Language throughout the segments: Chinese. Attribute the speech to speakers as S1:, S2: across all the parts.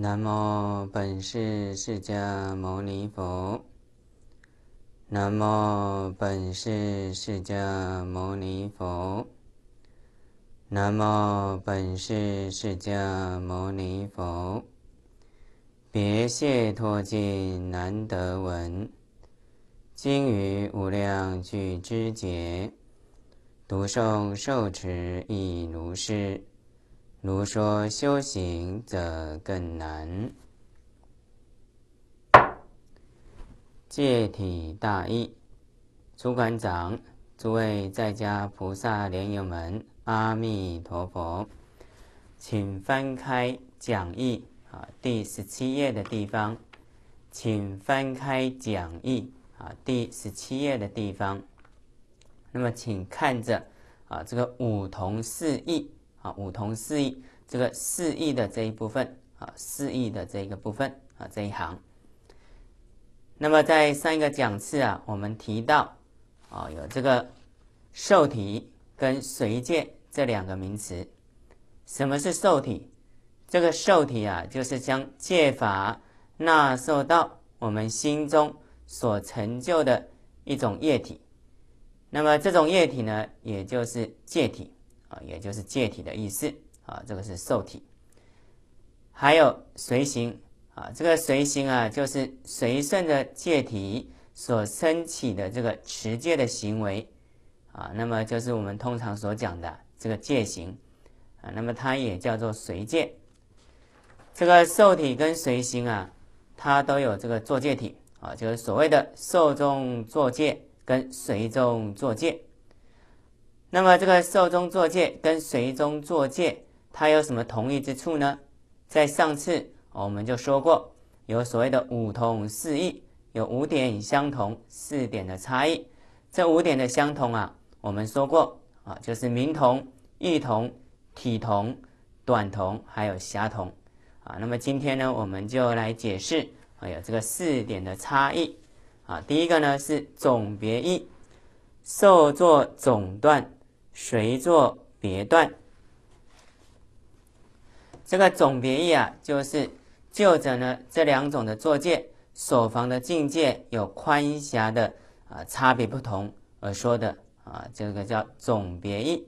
S1: 南无本师释迦牟尼佛，南无本师释迦牟尼佛，南无本师释迦牟尼佛。别谢脱尽难得闻，今于无量具知解，读受受持亦如是。如说修行者更难，戒体大义，主管长，诸位在家菩萨莲友们，阿弥陀佛，请翻开讲义啊，第十七页的地方，请翻开讲义啊，第十七页的地方，那么请看着啊，这个五同四义五同四异，这个四异的这一部分啊，四异的这一个部分啊，这一行。那么在上一个讲次啊，我们提到啊，有这个受体跟随界这两个名词。什么是受体？这个受体啊，就是将借法纳受到我们心中所成就的一种液体。那么这种液体呢，也就是借体。啊，也就是界体的意思啊，这个是受体。还有随行啊，这个随行啊，就是随顺着界体所升起的这个持戒的行为啊，那么就是我们通常所讲的这个戒行啊，那么它也叫做随戒。这个受体跟随行啊，它都有这个作界体啊，就是所谓的受中作戒跟随中作戒。那么这个受中作界跟随中作界，它有什么同义之处呢？在上次我们就说过，有所谓的五同四异，有五点相同，四点的差异。这五点的相同啊，我们说过啊，就是名同、异同、体同、短同，还有狭同啊。那么今天呢，我们就来解释哎呀这个四点的差异啊。第一个呢是总别异，受作总断。随作别断，这个总别意啊，就是就着呢这两种的作界所防的境界有宽狭的啊差别不同而说的啊，这个叫总别意。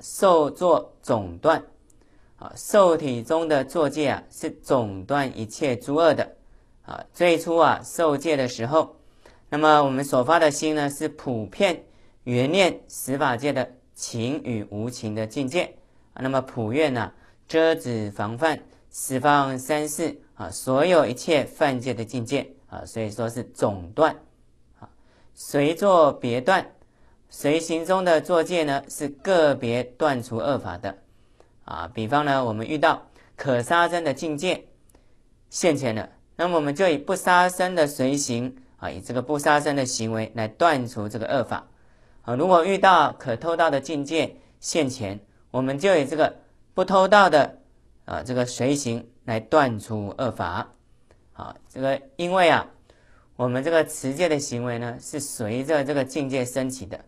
S1: 受作总断，啊受体中的作界啊是总断一切诸恶的啊。最初啊受戒的时候，那么我们所发的心呢是普遍圆念十法界的。情与无情的境界啊，那么普愿呢遮止防范释放三世啊，所有一切犯戒的境界啊，所以说是总断啊，随作别断，随行中的作戒呢是个别断除恶法的啊，比方呢我们遇到可杀生的境界现前了，那么我们就以不杀生的随行啊，以这个不杀生的行为来断除这个恶法。啊，如果遇到可偷盗的境界现前，我们就以这个不偷盗的啊这个随行来断除恶法。啊，这个因为啊，我们这个持戒的行为呢，是随着这个境界升起的，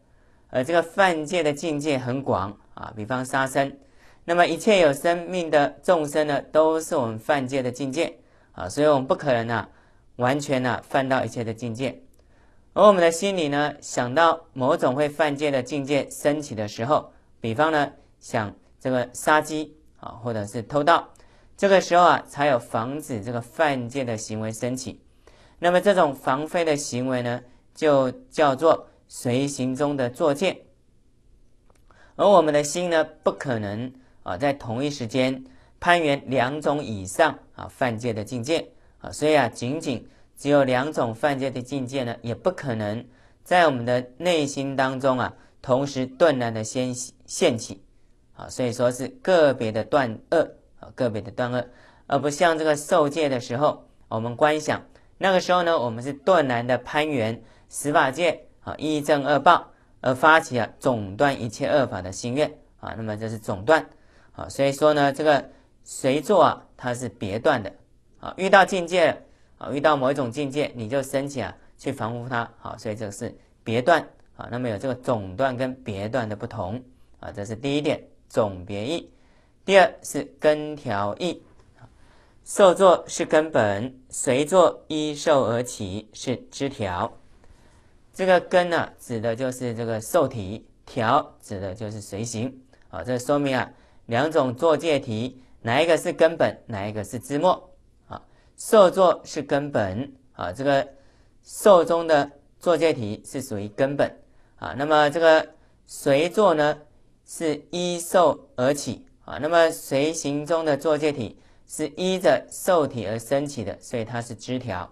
S1: 而这个犯戒的境界很广啊，比方杀生，那么一切有生命的众生呢，都是我们犯戒的境界啊，所以我们不可能呢完全呢犯到一切的境界。而我们的心里呢，想到某种会犯戒的境界升起的时候，比方呢，想这个杀机啊，或者是偷盗，这个时候啊，才有防止这个犯戒的行为升起。那么这种防非的行为呢，就叫做随行中的作戒。而我们的心呢，不可能啊在同一时间攀缘两种以上啊犯戒的境界啊，所以啊，仅仅。只有两种犯戒的境界呢，也不可能在我们的内心当中啊，同时断然的先现起，啊，所以说是个别的断恶啊，个别的断恶，而不像这个受戒的时候，我们观想那个时候呢，我们是断然的攀缘十法界啊，一正二报而发起啊，总断一切恶法的心愿啊，那么这是总断啊，所以说呢，这个随做啊，它是别断的啊，遇到境界。遇到某一种境界，你就升起啊，去防护它。好，所以这个是别断啊。那么有这个总断跟别断的不同啊，这是第一点总别义。第二是根条义，受作是根本，随作依受而起是枝条。这个根呢，指的就是这个受体；条指的就是随行啊。这说明啊，两种作界体，哪一个是根本，哪一个是枝末。受作是根本啊，这个受中的作界体是属于根本啊。那么这个随作呢，是依受而起啊。那么随行中的作界体是依着受体而升起的，所以它是枝条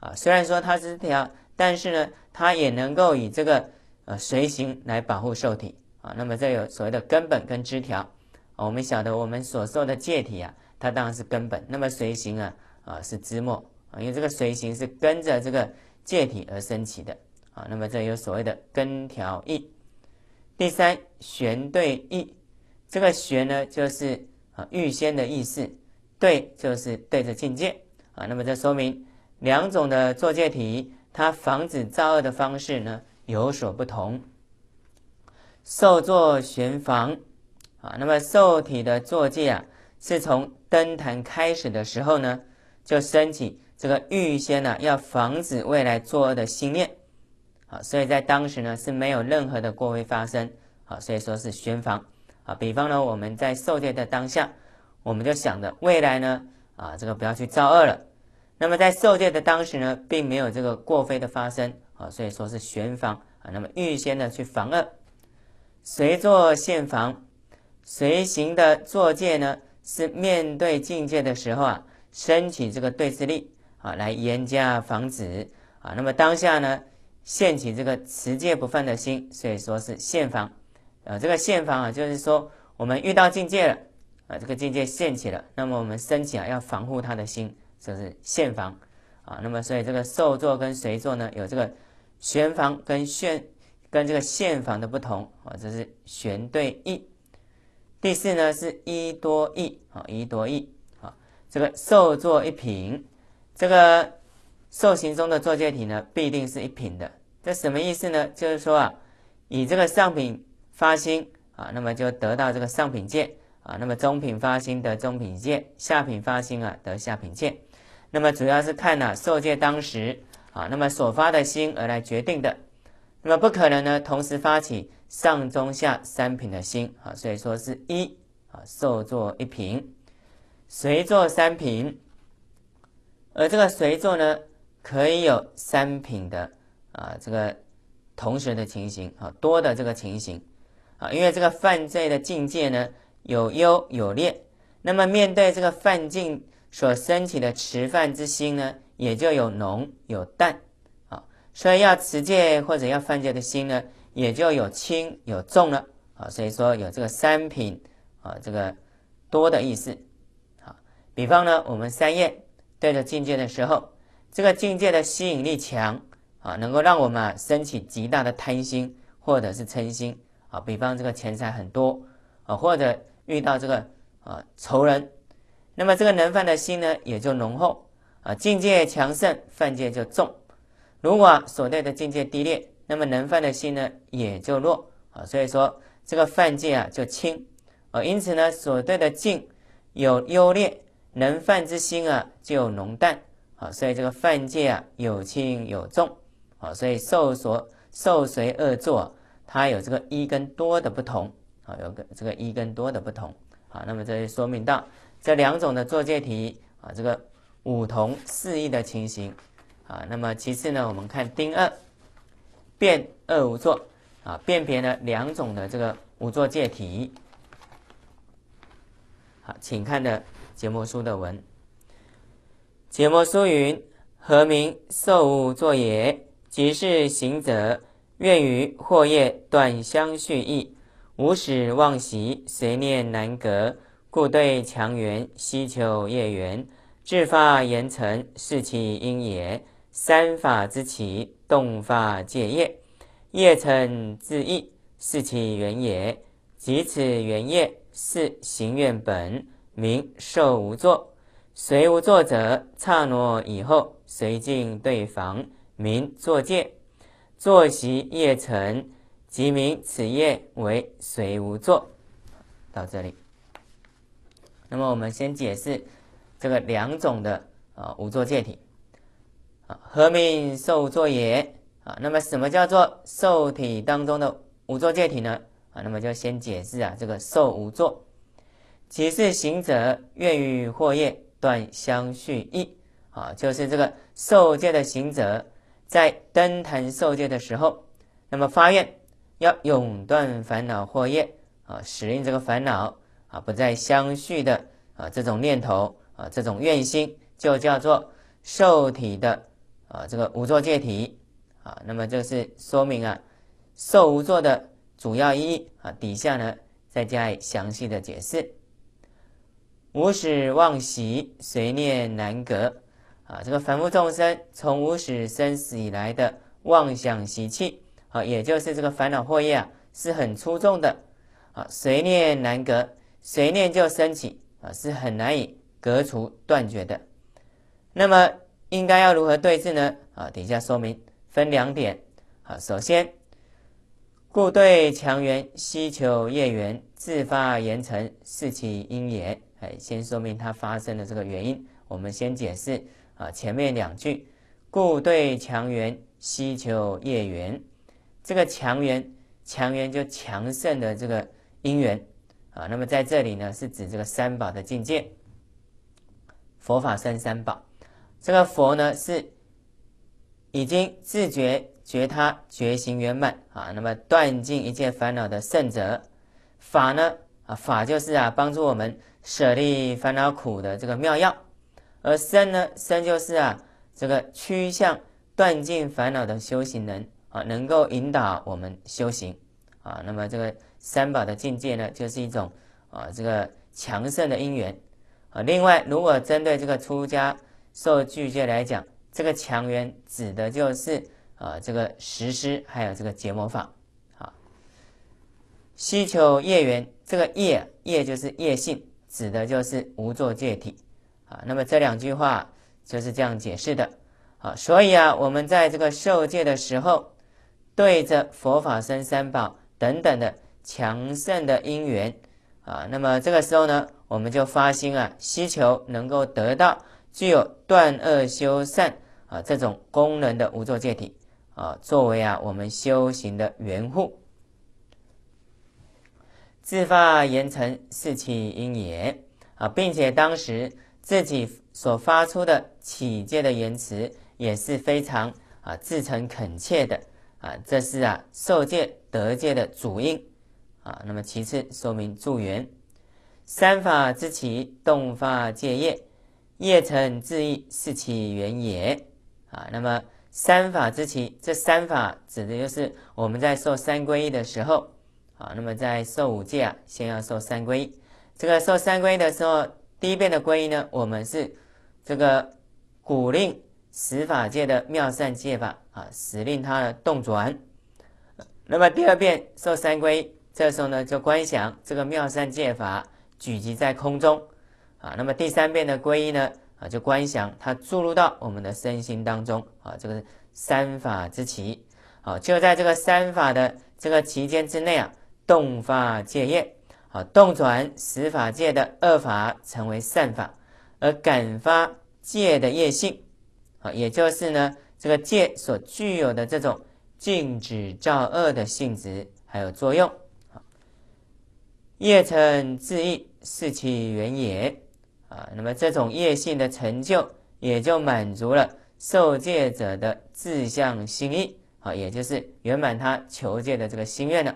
S1: 啊。虽然说它是枝条，但是呢，它也能够以这个呃随行来保护受体啊。那么这有所谓的根本跟枝条，我们晓得我们所受的界体啊，它当然是根本。那么随行啊。啊，是枝末啊，因为这个随行是跟着这个界体而升起的啊。那么这有所谓的根条意。第三，旋对意，这个旋呢就是啊预先的意思，对就是对着境界啊。那么这说明两种的作界体，它防止造恶的方式呢有所不同。受作旋防啊，那么受体的作界啊，是从登坛开始的时候呢。就升起这个预先呢，要防止未来作恶的心念啊，所以在当时呢是没有任何的过非发生啊，所以说是宣防啊。比方呢，我们在受戒的当下，我们就想着未来呢啊，这个不要去造恶了。那么在受戒的当时呢，并没有这个过非的发生啊，所以说是宣防啊。那么预先呢去防恶，谁做现防，谁行的作戒呢？是面对境界的时候啊。升起这个对治力啊，来严加防止啊。那么当下呢，现起这个持戒不犯的心，所以说是现防啊。这个现防啊，就是说我们遇到境界了啊，这个境界现起了，那么我们升起啊，要防护他的心，这是现防啊。那么所以这个受作跟随作呢，有这个玄防跟现跟这个现防的不同啊。这是玄对意。第四呢是一多意啊，一多异。这个受作一品，这个受行中的作界体呢，必定是一品的。这什么意思呢？就是说啊，以这个上品发心啊，那么就得到这个上品界啊；那么中品发心得中品界，下品发心啊得下品界。那么主要是看呢受界当时啊，那么所发的心而来决定的。那么不可能呢同时发起上中下三品的心啊，所以说是一啊受作一品。随做三品，而这个随做呢，可以有三品的啊，这个同时的情形啊，多的这个情形啊，因为这个犯罪的境界呢有优有劣，那么面对这个犯境所升起的持犯之心呢，也就有浓有淡啊，所以要持戒或者要犯戒的心呢，也就有轻有重了啊，所以说有这个三品啊，这个多的意思。比方呢，我们三业对着境界的时候，这个境界的吸引力强啊，能够让我们升起极大的贪心或者是嗔心啊。比方这个钱财很多啊，或者遇到这个啊仇人，那么这个能犯的心呢也就浓厚啊。境界强盛，犯戒就重；如果所对的境界低劣，那么能犯的心呢也就弱啊。所以说这个犯戒啊就轻啊。因此呢，所对的境有优劣。能犯之心啊，就浓淡啊，所以这个犯戒啊有轻有重啊，所以受所受随恶作，它有这个一跟多的不同啊，有个这个一跟多的不同啊，那么这就说明到这两种的作戒题啊，这个五同四异的情形啊，那么其次呢，我们看丁二辨二五作啊，辨别呢两种的这个五作戒体，好，请看的。解末书的文，解末书云：“何名受物作也？即是行者愿与或业断相续意，无始妄习随念难隔，故对强缘希求业缘，至法言成，是其因也。三法之起，动法戒业，业成自意，是其缘也。即此缘业，是行愿本。”名受无作，随无作者刹那以后，随境对房，名作界，坐席业成，即名此业为随无作。到这里，那么我们先解释这个两种的啊无作界体啊，何名受无作也啊？那么什么叫做受体当中的无作界体呢？啊，那么就先解释啊这个受无作。即是行者愿与惑业断相续意啊，就是这个受戒的行者在登坛受戒的时候，那么发愿要永断烦恼惑业啊，使令这个烦恼啊不再相续的啊这种念头啊这种愿心，就叫做受体的啊这个无座戒体啊。那么就是说明啊受无座的主要意义啊，底下呢再加以详细的解释。无始妄习，随念难隔啊！这个凡夫众生从无始生死以来的妄想习气，啊，也就是这个烦恼惑业啊，是很出众的。啊，随念难隔，随念就升起啊，是很难以隔除断绝的。那么应该要如何对治呢？啊，底下说明分两点啊。首先，故对强缘希求业缘，自发言成，是其因也。哎，先说明它发生的这个原因。我们先解释啊，前面两句：“故对强缘希求业缘。”这个“强缘”“强缘”就强盛的这个因缘啊。那么在这里呢，是指这个三宝的境界。佛法三三宝，这个佛呢是已经自觉觉他，觉醒圆满啊。那么断尽一切烦恼的圣者，法呢啊法就是啊，帮助我们。舍利烦恼苦的这个妙药，而生呢，生就是啊，这个趋向断尽烦恼的修行人啊，能够引导我们修行啊。那么这个三宝的境界呢，就是一种啊，这个强盛的因缘啊。另外，如果针对这个出家受具戒来讲，这个强缘指的就是啊，这个十施还有这个结魔法啊。希求业缘，这个业业就是业性。指的就是无作界体啊，那么这两句话就是这样解释的啊，所以啊，我们在这个受戒的时候，对着佛法僧三宝等等的强盛的因缘啊，那么这个时候呢，我们就发心啊，希求能够得到具有断恶修善啊这种功能的无作界体啊，作为啊我们修行的缘护。自发言成是其因也啊，并且当时自己所发出的起戒的言辞也是非常啊自诚恳切的啊，这是啊受戒得戒的主因啊。那么其次说明助缘，三法之起动发戒业，业成自意是起缘也啊。那么三法之起，这三法指的就是我们在受三皈依的时候。啊，那么在受五戒啊，先要受三皈。依。这个受三皈依的时候，第一遍的皈依呢，我们是这个古令十法界的妙善戒法啊，使令它动转。那么第二遍受三皈，这时候呢就观想这个妙善戒法聚集在空中啊。那么第三遍的皈依呢啊，就观想它注入到我们的身心当中啊。这个三法之奇。好，就在这个三法的这个期间之内啊。动发戒业，啊，动转十法界的二法成为善法，而感发戒的业性，啊，也就是呢这个戒所具有的这种禁止造恶的性质还有作用，业成自意是其原也啊。那么这种业性的成就，也就满足了受戒者的志向心意，啊，也就是圆满他求戒的这个心愿了。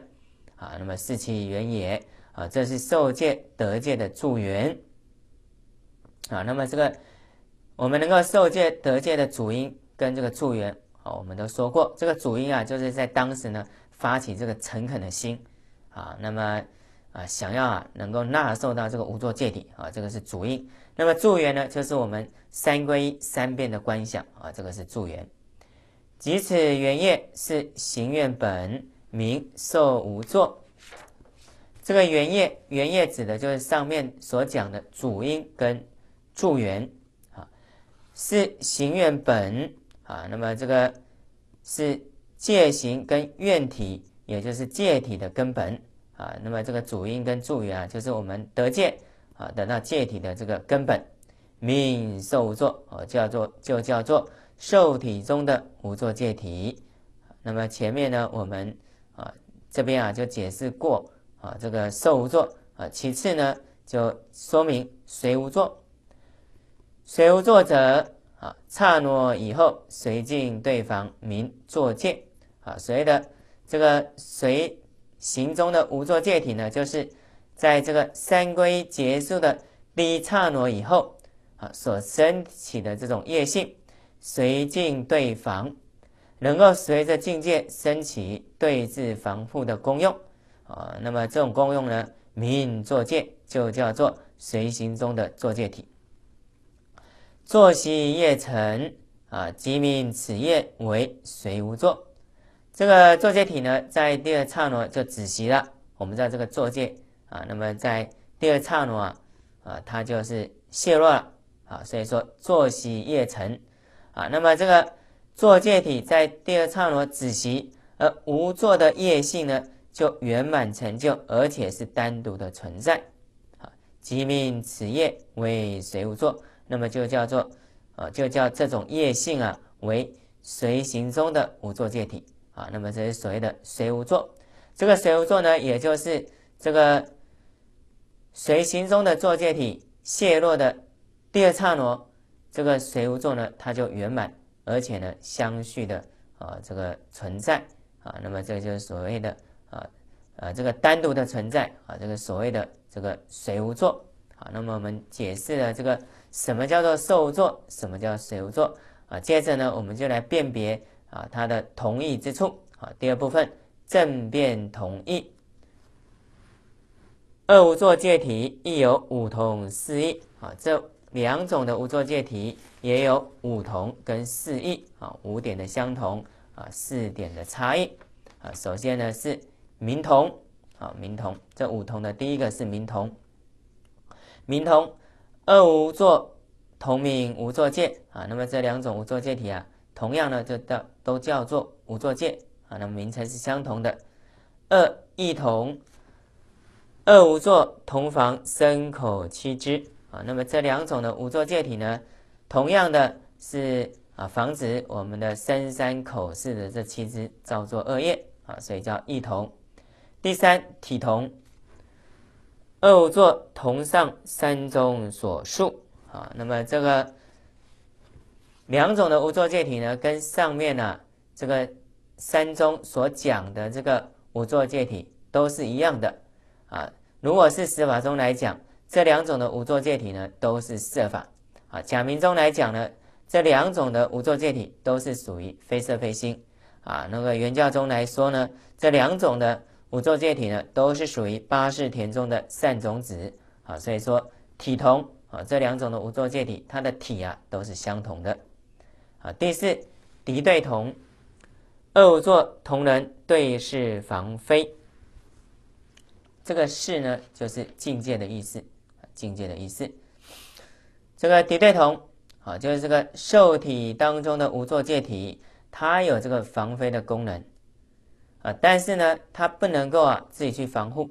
S1: 啊，那么是其原也啊，这是受戒得戒的助缘啊。那么这个我们能够受戒得戒的主因跟这个助缘啊，我们都说过。这个主因啊，就是在当时呢发起这个诚恳的心啊，那么啊想要啊能够纳受到这个五座戒体啊，这个是主因。那么助缘呢，就是我们三归三变的观想啊，这个是助缘。即此原业是行愿本。名受无作，这个原业原业指的就是上面所讲的主因跟助缘啊，是行愿本啊，那么这个是界行跟愿体，也就是界体的根本啊，那么这个主因跟助缘啊，就是我们得戒啊，得到界体的这个根本名受无作啊，叫做就叫做受体中的无作界体，那么前面呢我们。啊，这边啊就解释过啊，这个受无作啊。其次呢，就说明随无作，随无作者啊。刹那以后，随尽对方名作界啊。所谓的这个随行中的无作界体呢，就是在这个三归结束的刹那以后啊，所升起的这种业性，随尽对方。能够随着境界升起对治防护的功用啊，那么这种功用呢，名作界就叫做随行中的作界体。作息业成啊，即名此业为随无作。这个作界体呢，在第二刹那就止息了。我们知道这个作界啊，那么在第二刹那啊，啊，它就是泄落了啊。所以说作息业成啊，那么这个。作界体在第二刹罗止息，而无作的业性呢，就圆满成就，而且是单独的存在。啊，即命此业为随无作，那么就叫做啊，就叫这种业性啊为随行中的无作界体啊。那么这是所谓的随无作，这个随无作呢，也就是这个随行中的作界体泄露的第二刹罗，这个随无作呢，它就圆满。而且呢，相续的啊，这个存在啊，那么这个就是所谓的啊啊，这个单独的存在啊，这个所谓的这个随无作啊，那么我们解释了这个什么叫做受作，什么叫随无作啊，接着呢，我们就来辨别啊它的同意之处啊，第二部分正辩同意二无作界体亦有五同四异啊，这两种的无作界体也有五同跟四异啊，五点的相同啊，四点的差异啊。首先呢是名同啊，名同这五同的第一个是名同，名同二五作同名无作界啊。那么这两种无作界体啊，同样呢就叫都叫做无作界啊。那么名称是相同的二异同二五作同房身口七只啊。那么这两种的无作界体呢？同样的是啊，防止我们的身三口四的这七支造作恶业啊，所以叫异同。第三体同，五座同上三中所述啊。那么这个两种的五座界体呢，跟上面呢这个三中所讲的这个五座界体都是一样的啊。如果是十法中来讲，这两种的五座界体呢，都是色法。啊，假名中来讲呢，这两种的五座界体都是属于非色非心啊。那个原教中来说呢，这两种的五座界体呢，都是属于八世田中的善种子啊。所以说体同啊，这两种的五座界体，它的体啊都是相同的啊。第四敌对同二五座同人对视防非，这个是呢，就是境界的意思，境界的意思。这个敌对同啊，就是这个受体当中的无作介体，它有这个防飞的功能啊，但是呢，它不能够啊自己去防护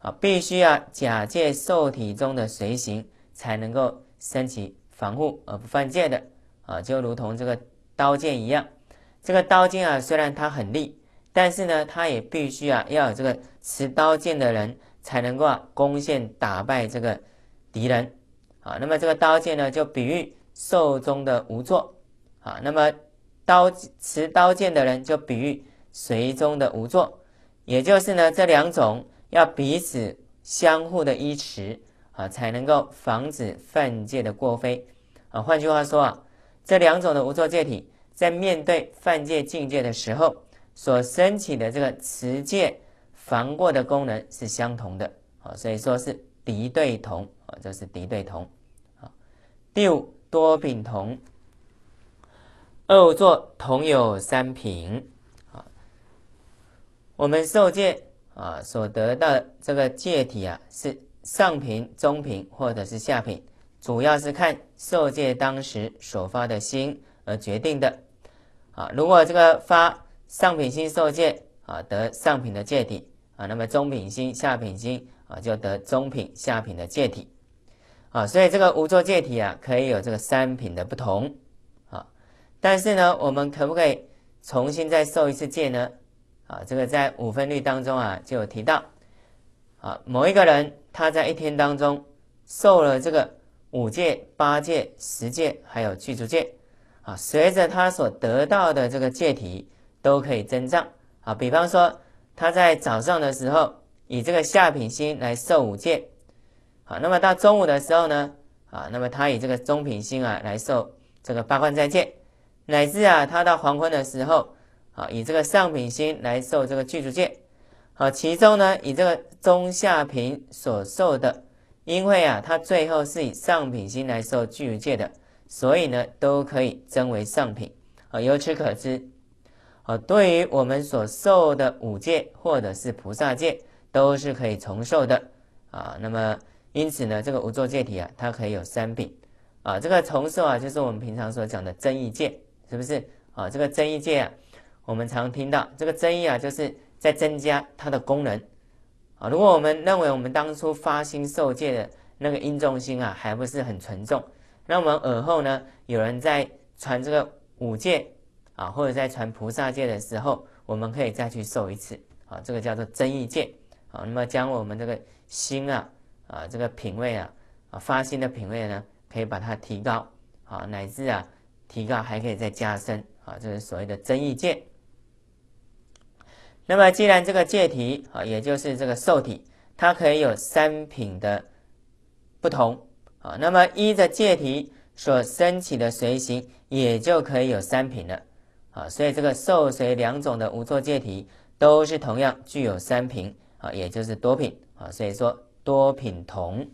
S1: 啊，必须啊假借受体中的随行才能够升起防护而不犯戒的啊，就如同这个刀剑一样，这个刀剑啊虽然它很利，但是呢，它也必须啊要有这个持刀剑的人才能够啊攻陷打败这个敌人。啊，那么这个刀剑呢，就比喻寿中的无作啊。那么刀持刀剑的人，就比喻随中的无作。也就是呢，这两种要彼此相互的依持啊，才能够防止犯戒的过非啊。换句话说啊，这两种的无作戒体，在面对犯戒境界的时候，所升起的这个持戒防过的功能是相同的啊，所以说是敌对同啊，这是敌对同。第五多品同，二五座同有三品啊。我们受戒啊所得到这个戒体啊，是上品、中品或者是下品，主要是看受戒当时所发的心而决定的啊。如果这个发上品心受戒啊，得上品的戒体啊，那么中品心、下品心啊，就得中品、下品的戒体。啊，所以这个五座戒体啊，可以有这个三品的不同啊。但是呢，我们可不可以重新再受一次戒呢？啊，这个在五分律当中啊就有提到啊。某一个人他在一天当中受了这个五戒、八戒、十戒，还有具足戒啊，随着他所得到的这个戒体都可以增长啊。比方说他在早上的时候以这个下品心来受五戒。好，那么到中午的时候呢，啊，那么他以这个中品心啊来受这个八关斋戒，乃至啊，他到黄昏的时候，啊，以这个上品心来受这个具足戒。好，其中呢，以这个中下品所受的，因为啊，他最后是以上品心来受具足戒的，所以呢，都可以增为上品。啊，由此可知，好，对于我们所受的五戒或者是菩萨戒，都是可以重受的。啊，那么。因此呢，这个五座界体啊，它可以有三品啊。这个重受啊，就是我们平常所讲的增益界，是不是啊？这个增益界啊，我们常听到这个增益啊，就是在增加它的功能啊。如果我们认为我们当初发心受戒的那个因重心啊还不是很沉重，那我们耳后呢，有人在传这个五戒啊，或者在传菩萨戒的时候，我们可以再去受一次啊。这个叫做增益戒啊。那么将我们这个心啊。啊，这个品味啊，啊，发心的品味呢，可以把它提高啊，乃至啊，提高还可以再加深啊，这是所谓的增益界。那么，既然这个戒体啊，也就是这个受体，它可以有三品的不同啊，那么依着戒体所升起的随行，也就可以有三品了啊，所以这个受随两种的无作戒体都是同样具有三品啊，也就是多品啊，所以说。多品同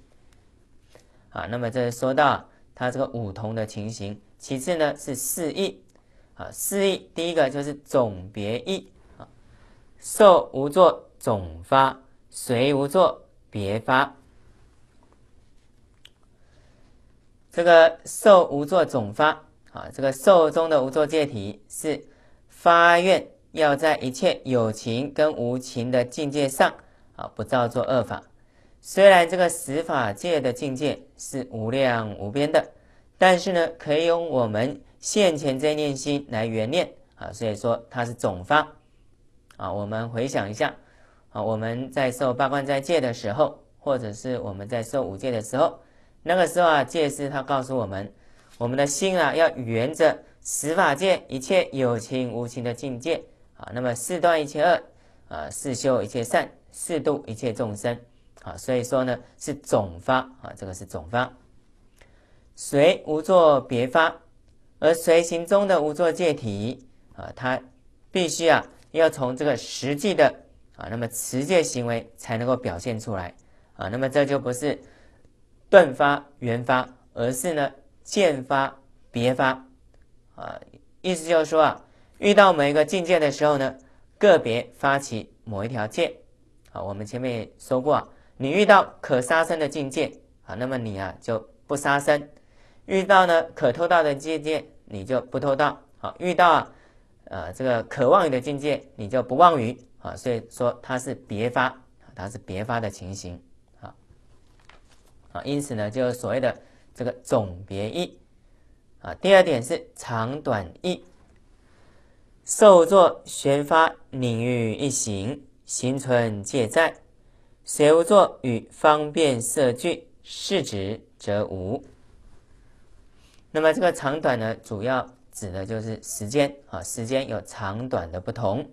S1: 啊，那么这是说到它这个五同的情形。其次呢是四异。啊，四异第一个就是总别异啊，受无作总发，随无作别发。这个受无作总发啊，这个受中的无作界体是发愿要在一切有情跟无情的境界上啊，不造作恶法。虽然这个十法界的境界是无量无边的，但是呢，可以用我们现前这念心来圆念啊。所以说它是总方啊。我们回想一下啊，我们在受八关斋戒的时候，或者是我们在受五戒的时候，那个时候啊，戒师他告诉我们，我们的心啊要圆着十法界一切有情无情的境界啊。那么四断一切恶啊，四修一切善，四度一切众生。啊，所以说呢，是总发啊，这个是总发，随无作别发，而随行中的无作界体啊，它必须啊要从这个实际的啊，那么持戒行为才能够表现出来啊，那么这就不是断发、缘发，而是呢渐发、别发啊，意思就是说啊，遇到某一个境界的时候呢，个别发起某一条戒啊，我们前面说过。你遇到可杀生的境界啊，那么你啊就不杀生；遇到呢可偷盗的境界，你就不偷盗；好，遇到啊呃这个可妄语的境界，你就不妄语啊。所以说它是别发它是别发的情形啊啊。因此呢，就所谓的这个总别意啊。第二点是长短意，受作宣发领域一行行存借债。无作与方便色聚，是指则无。那么这个长短呢，主要指的就是时间啊，时间有长短的不同。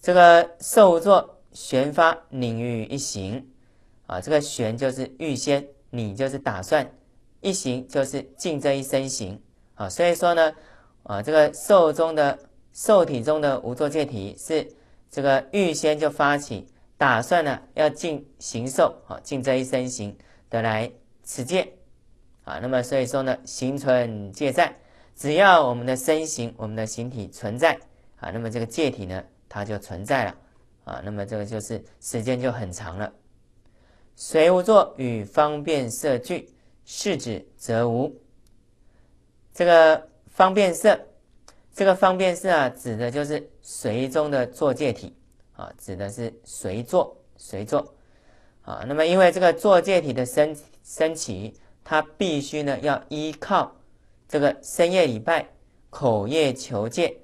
S1: 这个受作旋发领域一行啊，这个旋就是预先，你就是打算一行就是竞争一身行啊。所以说呢啊，这个受中的受体中的无作界体是这个预先就发起。打算呢要尽形受啊，尽这一身行得来此戒啊，那么所以说呢，形存戒在，只要我们的身形，我们的形体存在，啊，那么这个戒体呢，它就存在了，啊，那么这个就是时间就很长了。随无作与方便色俱，是指则无。这个方便色，这个方便色啊，指的就是随中的作戒体。啊，指的是随做随做啊。那么，因为这个做界体的升升起，它必须呢要依靠这个深夜礼拜口业求戒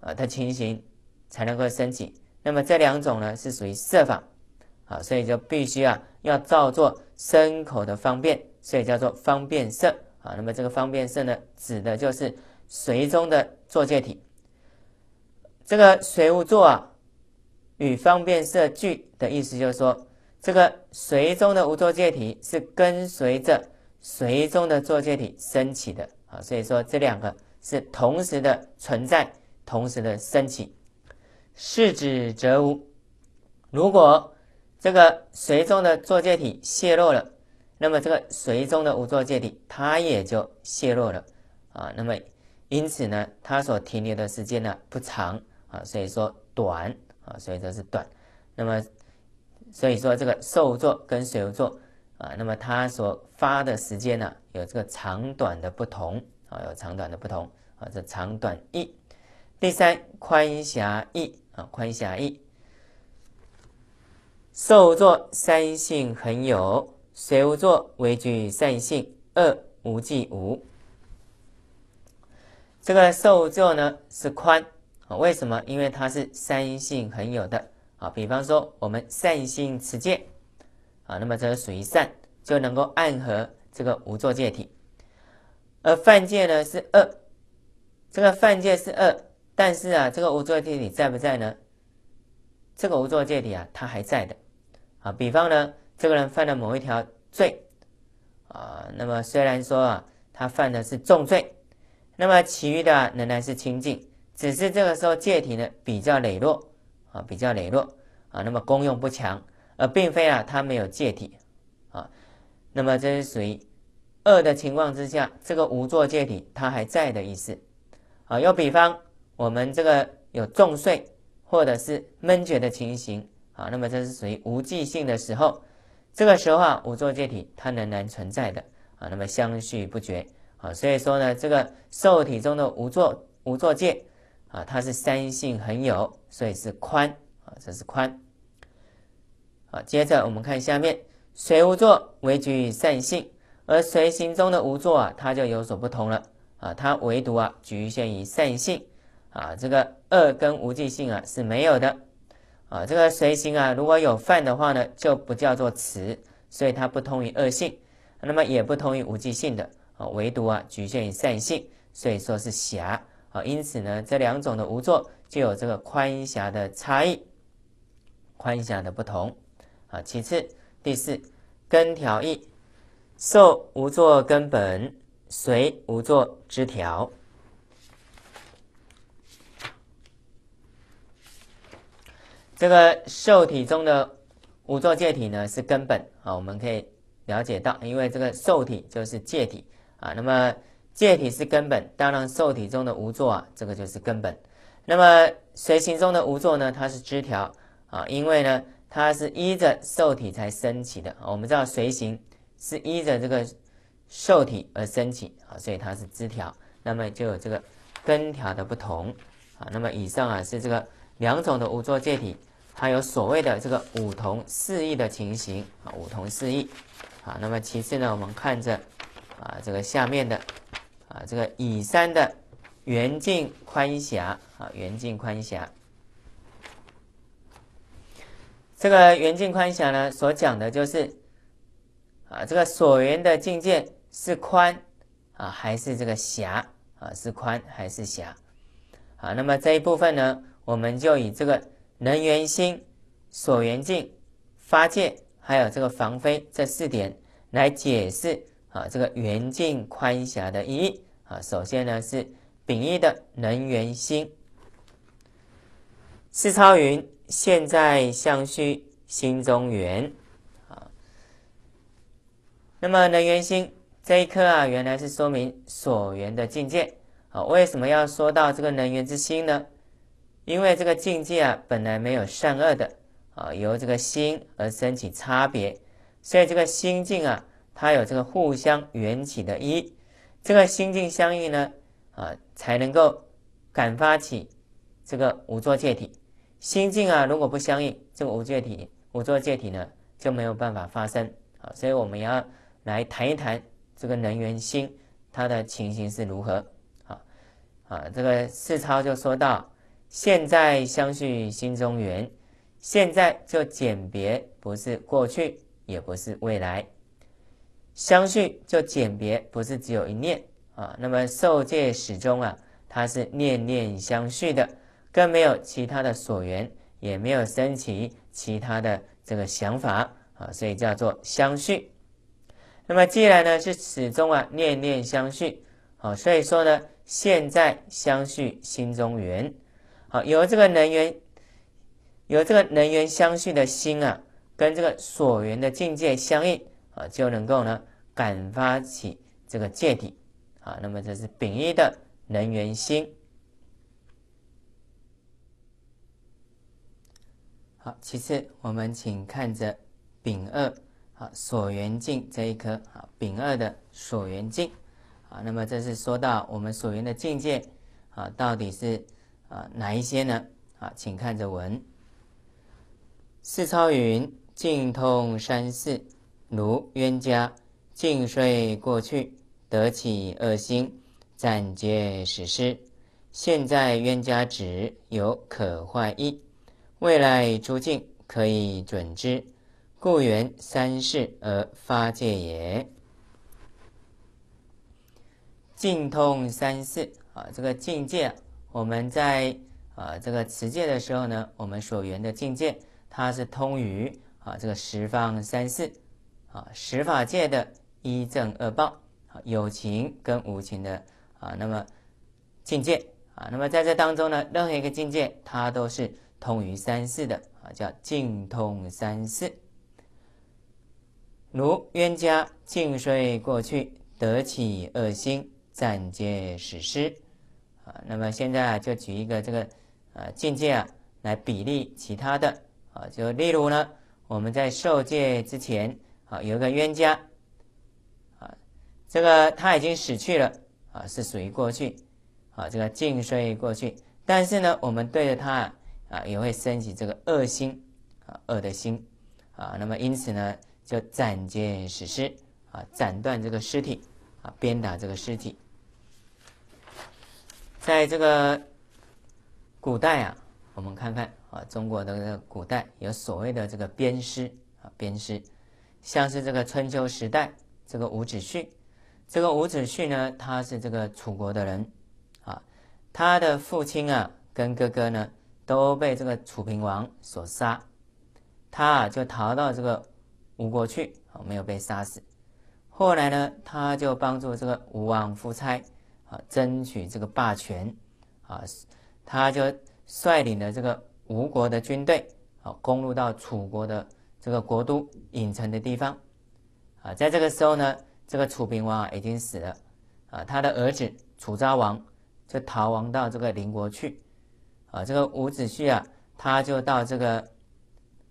S1: 啊的情形才能够升起。那么这两种呢是属于设法啊，所以就必须啊要造作身口的方便，所以叫做方便色啊。那么这个方便色呢，指的就是随中的做界体，这个随无座啊。与方便设聚的意思就是说，这个随中的无作界体是跟随着随中的作界体升起的啊，所以说这两个是同时的存在，同时的升起。是指则无，如果这个随中的作界体泄露了，那么这个随中的无作界体它也就泄露了啊，那么因此呢，它所停留的时间呢不长啊，所以说短。啊，所以这是短。那么，所以说这个受座跟水无座啊，那么它所发的时间呢，有这个长短的不同啊，有长短的不同啊，这长短意。第三宽狭意啊，宽狭意。受座三性很有，水无座唯具三性二无即无。这个受座呢是宽。为什么？因为它是三性恒有的啊。比方说，我们善性持戒啊，那么这个属于善，就能够暗合这个无作界体。而犯戒呢是恶，这个犯戒是恶，但是啊，这个无作界体在不在呢？这个无作界体啊，它还在的啊。比方呢，这个人犯了某一条罪啊，那么虽然说啊，他犯的是重罪，那么其余的仍然是清净。只是这个时候界体呢比较羸弱啊，比较羸弱啊，那么功用不强，而并非啊它没有界体啊，那么这是属于恶的情况之下，这个无作界体它还在的意思啊。又比方我们这个有重睡或者是闷觉的情形啊，那么这是属于无记性的时候，这个时候啊无作界体它仍然存在的啊，那么相续不绝啊，所以说呢这个受体中的无作无作界。啊，它是三性很有，所以是宽啊，这是宽。好，接着我们看下面，随无作为局于善性，而随行中的无作啊，它就有所不同了啊，它唯独啊局限于善性啊，这个恶跟无记性啊是没有的啊。这个随行啊，如果有犯的话呢，就不叫做慈，所以它不通于恶性，那么也不通于无记性的，啊，唯独啊局限于善性，所以说是狭。好，因此呢，这两种的无座就有这个宽狭的差异，宽狭的不同。啊。其次第四根条意，受无座根本，随无座枝条。这个受体中的无座界体呢是根本，啊，我们可以了解到，因为这个受体就是界体啊，那么。界体是根本，当然受体中的无作啊，这个就是根本。那么随行中的无作呢，它是枝条啊，因为呢它是依着受体才升起的。我们知道随行是依着这个受体而升起啊，所以它是枝条。那么就有这个根条的不同啊。那么以上啊是这个两种的无作界体，它有所谓的这个五同四异的情形啊，五同四异啊。那么其次呢，我们看着啊这个下面的。啊，这个以三的圆径宽狭啊，圆径宽狭。这个圆径宽狭呢，所讲的就是啊，这个所圆的境界是宽啊，还是这个狭啊？是宽还是狭？啊，那么这一部分呢，我们就以这个能圆心、所缘境、发界还有这个防非这四点来解释。啊，这个圆镜宽狭的意义啊，首先呢是丙一的能源心。四超云现在相虚心中圆啊。那么能源心这一颗啊，原来是说明所缘的境界啊。为什么要说到这个能源之心呢？因为这个境界啊，本来没有善恶的啊，由这个心而升起差别，所以这个心境啊。它有这个互相缘起的一，这个心境相应呢，啊，才能够感发起这个五作界体。心境啊，如果不相应，这个五界体、五作界体呢，就没有办法发生啊。所以我们要来谈一谈这个能源心，它的情形是如何啊啊。这个世超就说到：现在相续心中缘，现在就简别，不是过去，也不是未来。相续就简别，不是只有一念啊。那么受戒始终啊，它是念念相续的，更没有其他的所缘，也没有升起其他的这个想法啊，所以叫做相续。那么既然呢是始终啊念念相续，好，所以说呢现在相续心中缘，好，由这个能缘，由这个能缘相续的心啊，跟这个所缘的境界相应啊，就能够呢。反发起这个界体啊，那么这是丙一的能源心。好，其次我们请看着丙二啊，锁缘镜这一颗啊，丙二的锁缘镜啊，那么这是说到我们锁缘的境界啊，到底是啊哪一些呢？啊，请看着文，四超云静通山寺如冤家。尽睡过去，得起恶心，暂结实施；现在冤家值有可坏意，未来诸境可以准之，故缘三世而发戒也。净通三世啊，这个境界，我们在啊这个持戒的时候呢，我们所缘的境界，它是通于啊这个十方三世啊十法界的。一正二报，啊，有情跟无情的啊，那么境界啊，那么在这当中呢，任何一个境界，它都是通于三世的啊，叫净通三世。如冤家尽睡过去，得起恶心暂借史诗啊，那么现在就举一个这个啊境界啊来比例其他的啊，就例如呢，我们在受戒之前啊，有一个冤家。这个他已经死去了啊，是属于过去，啊，这个尽衰过去。但是呢，我们对着他啊，也会升起这个恶心啊，恶的心啊。那么因此呢，就斩见死尸啊，斩断这个尸体啊，鞭打这个尸体。在这个古代啊，我们看看啊，中国的古代有所谓的这个鞭尸啊，鞭尸，像是这个春秋时代这个伍子胥。这个伍子胥呢，他是这个楚国的人，啊，他的父亲啊跟哥哥呢都被这个楚平王所杀，他啊就逃到这个吴国去，啊没有被杀死。后来呢，他就帮助这个吴王夫差啊争取这个霸权，啊，他就率领了这个吴国的军队啊攻入到楚国的这个国都郢城的地方，啊，在这个时候呢。这个楚平王已经死了，啊，他的儿子楚昭王就逃亡到这个邻国去，啊，这个伍子胥啊，他就到这个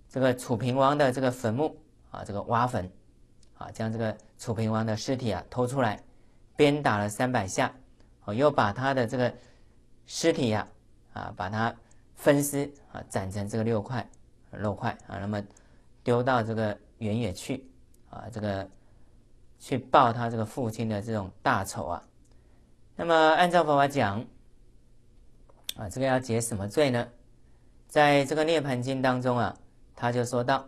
S1: 这个楚平王的这个坟墓啊，这个挖坟，啊，将这个楚平王的尸体啊偷出来，鞭打了三百下，啊，又把他的这个尸体呀，啊，把它分尸啊，斩成这个六块肉块啊，那么丢到这个原野去，啊，这个。去报他这个父亲的这种大仇啊！那么按照佛法讲，啊，这个要结什么罪呢？在这个《涅盘经》当中啊，他就说到：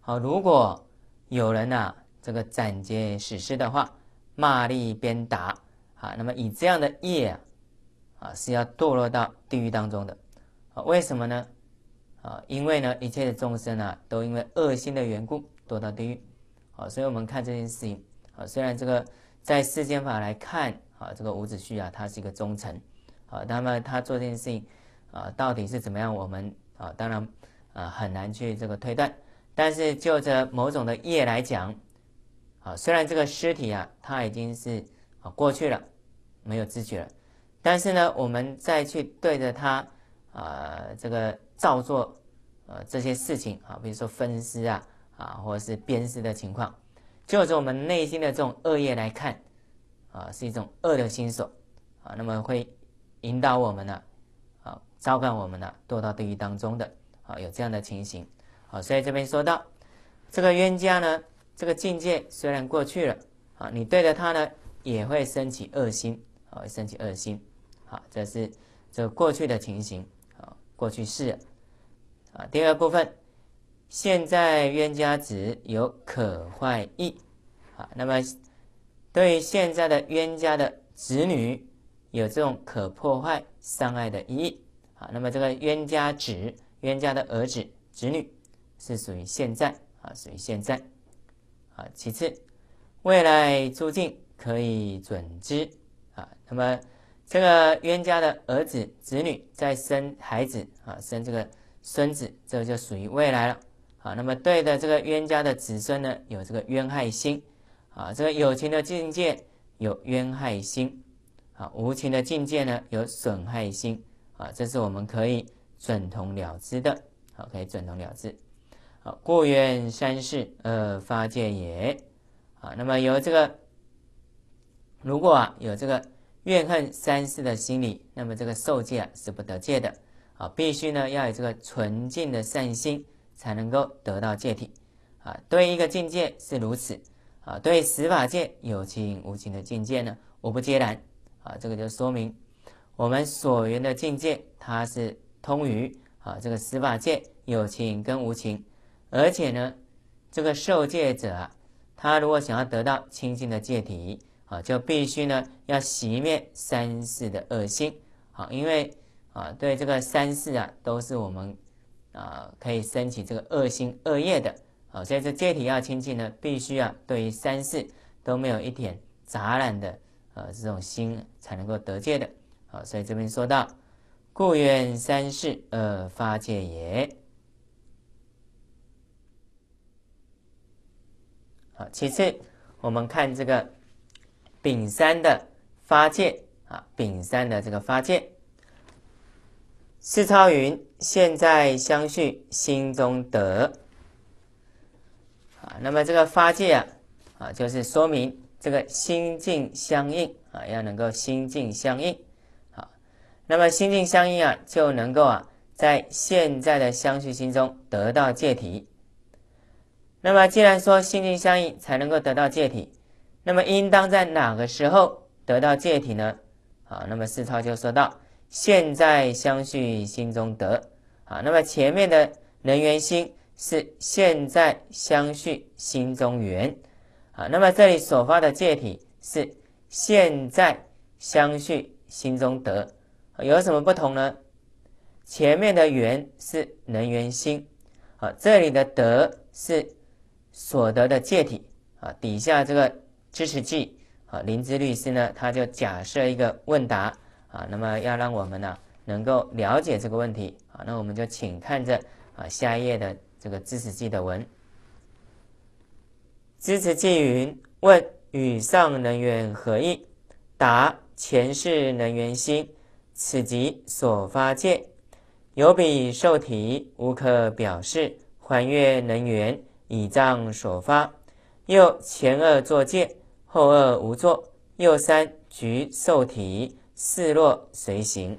S1: 好，如果有人呐这个斩截史诗的话，骂力鞭打啊，那么以这样的业啊，啊是要堕落到地狱当中的。为什么呢？啊，因为呢一切的众生啊，都因为恶心的缘故堕到地狱。好，所以我们看这件事情。虽然这个在世间法来看啊，这个伍子胥啊，他是一个忠臣啊，那么他做这件事情啊，到底是怎么样？我们啊，当然啊，很难去这个推断。但是就这某种的业来讲啊，虽然这个尸体啊，他已经是啊过去了，没有知觉了，但是呢，我们再去对着他啊，这个造作呃这些事情啊，比如说分尸啊啊，或者是鞭尸的情况。就着我们内心的这种恶业来看，啊，是一种恶的心所，啊，那么会引导我们呢，啊，召唤我们呢堕到地狱当中的，啊，有这样的情形，啊，所以这边说到这个冤家呢，这个境界虽然过去了，啊，你对着他呢也会升起恶心，啊，升起恶心，啊，这是这过去的情形，啊，过去事啊，第二部分。现在冤家子有可坏意啊，那么对现在的冤家的子女有这种可破坏伤害的意义啊，那么这个冤家子、冤家的儿子、子女是属于现在啊，属于现在啊。其次，未来注定可以准知啊，那么这个冤家的儿子、子女在生孩子啊，生这个孙子，这就属于未来了。啊，那么对的这个冤家的子孙呢，有这个冤害心，啊，这个友情的境界有冤害心，啊，无情的境界呢有损害心，啊，这是我们可以准同了之的，好，可以准同了之，好过远三世而发戒也，啊，那么由这个，如果啊有这个怨恨三世的心理，那么这个受戒啊是不得戒的，啊，必须呢要有这个纯净的善心。才能够得到戒体，啊，对一个境界是如此，啊，对十法界有情无情的境界呢，我不接然，啊，这个就说明我们所缘的境界，它是通于啊这个十法界有情跟无情，而且呢，这个受戒者啊，他如果想要得到清净的戒体，啊，就必须呢要洗灭三世的恶心，啊，因为啊对这个三世啊都是我们。啊，可以升起这个恶心恶业的啊，所以这戒体要清净呢，必须啊，对于三世都没有一点杂染的呃这种心才能够得戒的。啊，所以这边说到故愿三世而发戒也。好，其次我们看这个丙三的发戒啊，丙三的这个发戒。世超云：现在相续心中得啊，那么这个发界啊啊，就是说明这个心境相应啊，要能够心境相应啊，那么心境相应啊，就能够啊，在现在的相续心中得到界体。那么既然说心境相应才能够得到界体，那么应当在哪个时候得到界体呢？啊，那么四超就说到。现在相续心中得啊，那么前面的能源心是现在相续心中缘啊，那么这里所发的界体是现在相续心中得有什么不同呢？前面的缘是能源心啊，这里的得是所得的界体啊。底下这个知识点啊，林芝律师呢，他就假设一个问答。啊，那么要让我们呢能够了解这个问题啊，那我们就请看着啊下一页的这个《知识记》的文。知识记云：问与上能源何异？答：前世能源心，此即所发界。有彼受体，无可表示。还越能源，以障所发。又前二作界，后二无作。又三局受体。示若随行。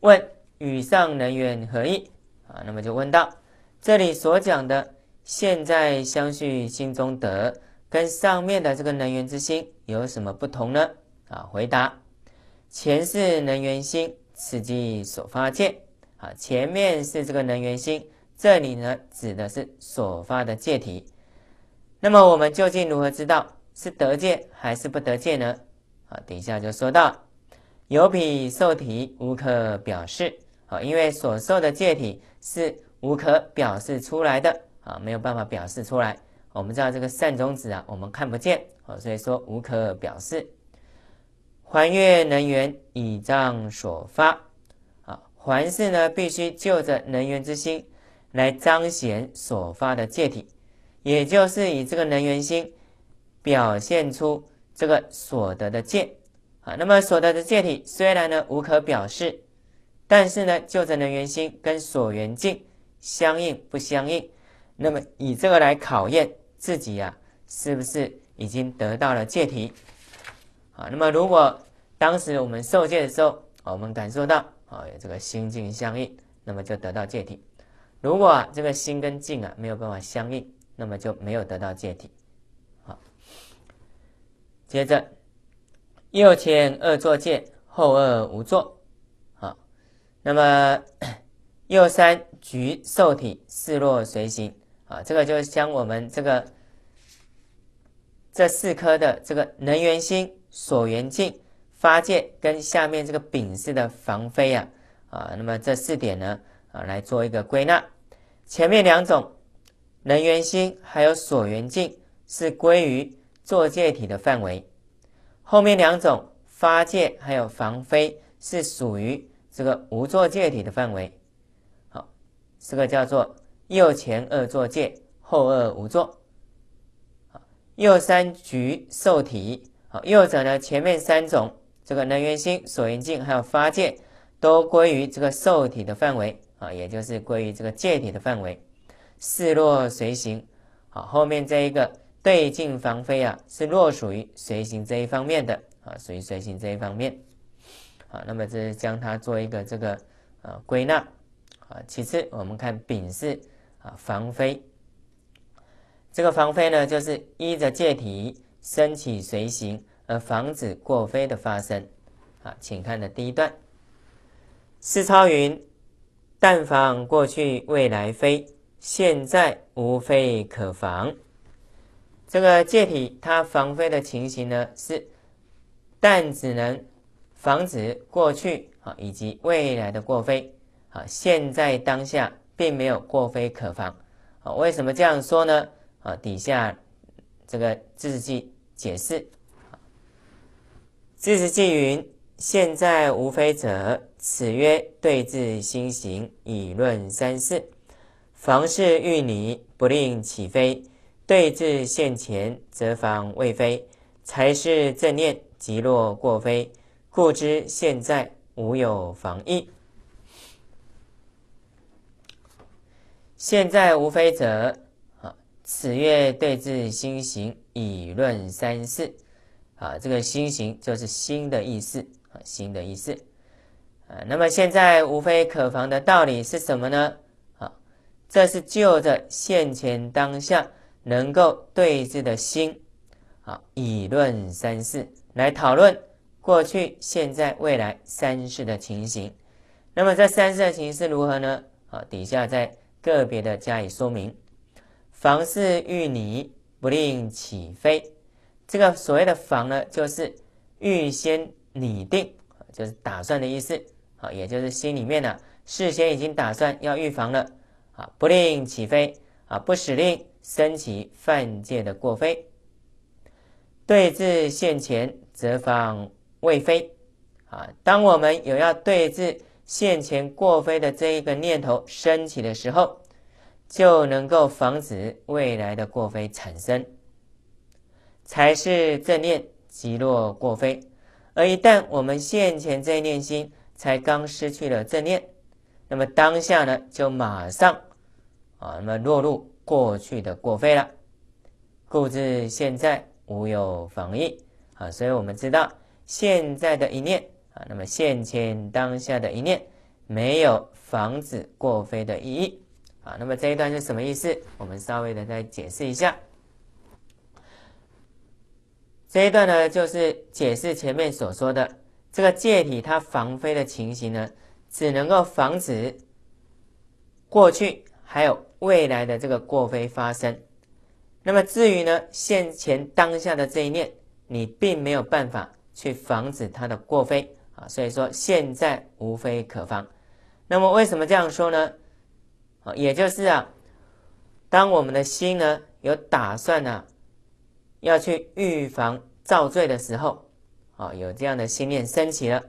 S1: 问与上能源何异？啊，那么就问到这里所讲的现在相续心中得，跟上面的这个能源之心有什么不同呢？啊，回答：前世能源心，此际所发见。啊，前面是这个能源心，这里呢指的是所发的界体。那么我们究竟如何知道是得借还是不得借呢？等一下就说到有彼受体无可表示，啊，因为所受的界体是无可表示出来的，啊，没有办法表示出来。我们知道这个善种子啊，我们看不见，啊，所以说无可表示。还愿能源以障所发，啊，还是呢必须就着能源之心来彰显所发的界体，也就是以这个能源心表现出。这个所得的界啊，那么所得的界体虽然呢无可表示，但是呢就着能源心跟所缘境相应不相应，那么以这个来考验自己呀，是不是已经得到了界体？啊，那么如果当时我们受戒的时候，我们感受到啊这个心境相应，那么就得到界体；如果这个心跟境啊没有办法相应，那么就没有得到界体。接着，右前二坐见，后二无坐。好，那么右三局受体四落随行啊，这个就是将我们这个这四颗的这个能源心、锁缘镜、发界跟下面这个丙式的防非啊啊，那么这四点呢啊来做一个归纳，前面两种能源心还有锁缘镜是归于。做界体的范围，后面两种发界还有防飞是属于这个无做界体的范围。好，这个叫做右前二做界，后二无做。好，右三局受体。好，右者呢，前面三种这个能源星、锁缘镜还有发界，都归于这个受体的范围啊，也就是归于这个界体的范围。示若随行。好，后面这一个。对，镜防飞啊，是若属于随行这一方面的啊，属于随行这一方面啊。那么这是将它做一个这个啊归纳啊。其次，我们看丙是啊防飞，这个防飞呢，就是依着界体升起随行，而防止过飞的发生啊。请看的第一段，释超云：但防过去未来飞，现在无非可防。这个戒体，它防非的情形呢是，但只能防止过去啊以及未来的过非，啊现在当下并没有过非可防。啊，为什么这样说呢？啊，底下这个字迹解释。识记云：现在无非者，此曰对治心行以论三事，房事欲你不令起飞。对峙现前，则防未非，才是正念；即若过非，故知现在无有防意。现在无非者，啊，此月对治心行以论三事，啊，这个心行就是心的意思，啊，心的意思。啊，那么现在无非可防的道理是什么呢？啊，这是就着现前当下。能够对治的心，啊，以论三世来讨论过去、现在、未来三世的情形。那么这三世的情形是如何呢？啊，底下再个别的加以说明。房事预拟，不令起飞。这个所谓的房呢，就是预先拟定，就是打算的意思。啊，也就是心里面呢，事先已经打算要预防了。啊，不令起飞，啊，不使令。升起犯戒的过非，对治现前则防未非。啊，当我们有要对治现前过非的这一个念头升起的时候，就能够防止未来的过非产生，才是正念即落过非。而一旦我们现前正念心才刚失去了正念，那么当下呢，就马上啊，那么落入。过去的过飞了，故至现在无有防疫啊，所以我们知道现在的一念啊，那么现前当下的一念没有防止过飞的意义啊。那么这一段是什么意思？我们稍微的再解释一下。这一段呢，就是解释前面所说的这个界体它防非的情形呢，只能够防止过去还有。未来的这个过非发生，那么至于呢，现前当下的这一念，你并没有办法去防止它的过非啊。所以说现在无非可防。那么为什么这样说呢？啊，也就是啊，当我们的心呢有打算呢要去预防造罪的时候，啊有这样的心念升起了，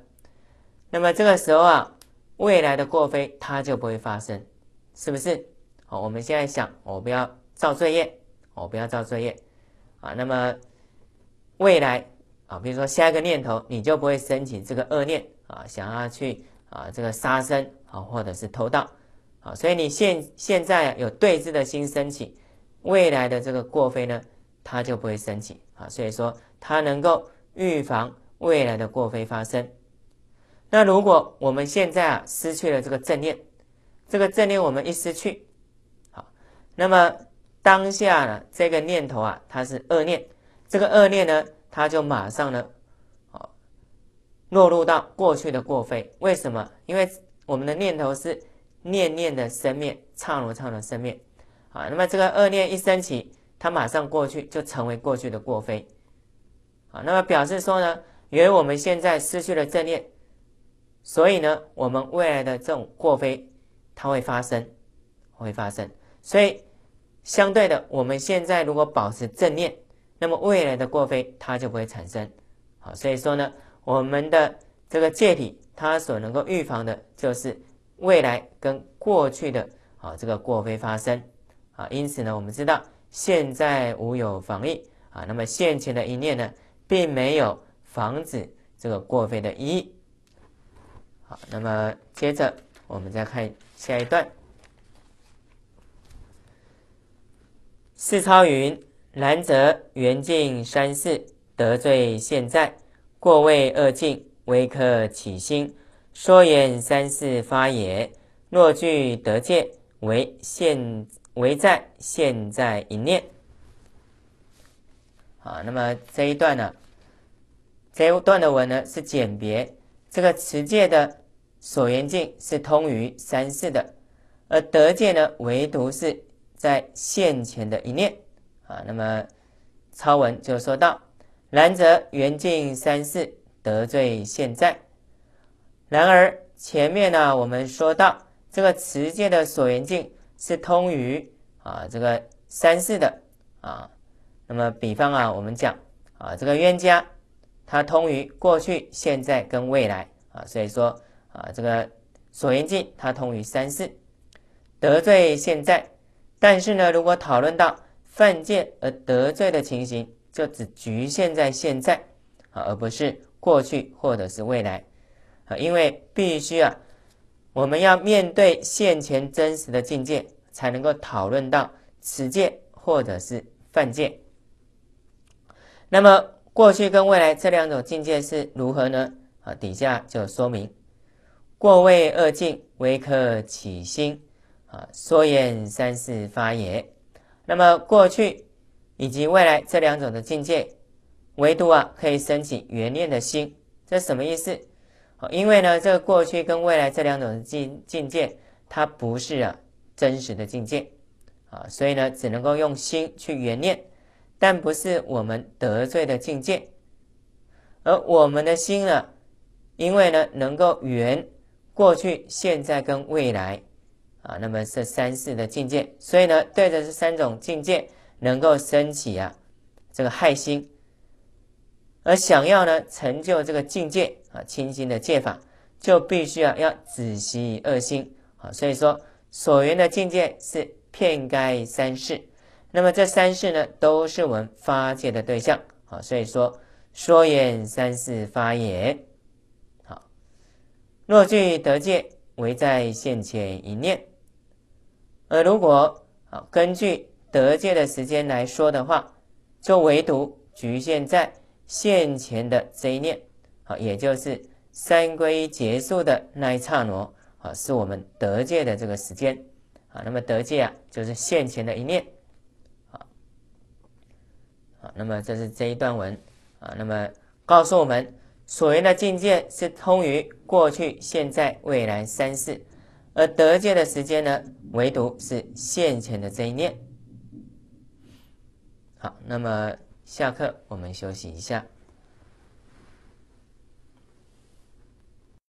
S1: 那么这个时候啊，未来的过非它就不会发生，是不是？好，我们现在想，我不要造罪业，我不要造罪业啊。那么未来啊，比如说下一个念头，你就不会升起这个恶念啊，想要去啊这个杀生啊，或者是偷盗啊。所以你现现在有对峙的心升起，未来的这个过非呢，它就不会升起啊。所以说，它能够预防未来的过非发生。那如果我们现在啊失去了这个正念，这个正念我们一失去，那么当下呢，这个念头啊，它是恶念，这个恶念呢，它就马上呢，哦，落入到过去的过非。为什么？因为我们的念头是念念的生灭，刹那刹那生灭。啊，那么这个恶念一升起，它马上过去，就成为过去的过非。啊，那么表示说呢，由于我们现在失去了正念，所以呢，我们未来的这种过非，它会发生，会发生。所以。相对的，我们现在如果保持正念，那么未来的过非它就不会产生。好，所以说呢，我们的这个戒体它所能够预防的就是未来跟过去的啊这个过非发生。啊，因此呢，我们知道现在无有防疫啊，那么现前的一念呢，并没有防止这个过非的意。好，那么接着我们再看下一段。世超云：然则缘尽三世得罪现在，过位恶尽，微可起心说言三世发也。若具得见，为现为在现在一念。好，那么这一段呢？这一段的文呢是简别这个持戒的所缘境是通于三世的，而得戒呢唯独是。在现前的一念啊，那么超文就说到，然则缘尽三世得罪现在。然而前面呢，我们说到这个持戒的所缘境是通于啊这个三世的啊。那么比方啊，我们讲啊这个冤家，它通于过去、现在跟未来啊。所以说啊，这个所缘境它通于三世得罪现在。但是呢，如果讨论到犯戒而得罪的情形，就只局限在现在，啊，而不是过去或者是未来，啊，因为必须啊，我们要面对现前真实的境界，才能够讨论到此戒或者是犯戒。那么过去跟未来这两种境界是如何呢？啊，底下就说明过未二境，为可起心。啊，说言三是发言。那么过去以及未来这两种的境界唯独啊，可以升起圆念的心，这什么意思？好，因为呢，这过去跟未来这两种境境界，它不是啊真实的境界啊，所以呢，只能够用心去圆念，但不是我们得罪的境界。而我们的心呢，因为呢，能够圆过去、现在跟未来。啊，那么是三世的境界，所以呢，对着这三种境界能够升起啊这个害心，而想要呢成就这个境界啊清心的戒法，就必须啊要止息恶心啊。所以说，所缘的境界是骗盖三世，那么这三世呢都是我们发戒的对象啊。所以说，说缘三世发也好，若具得戒，唯在现前一念。而如果啊根据得界的时间来说的话，就唯独局限在现前的这一念，啊，也就是三归结束的那一刹那，啊，是我们得界的这个时间，啊，那么得界啊，就是现前的一念，啊。好，那么这是这一段文，啊，那么告诉我们，所谓的境界是通于过去、现在、未来三世。而得戒的时间呢，唯独是现前的这一念。好，那么下课，我们休息一下。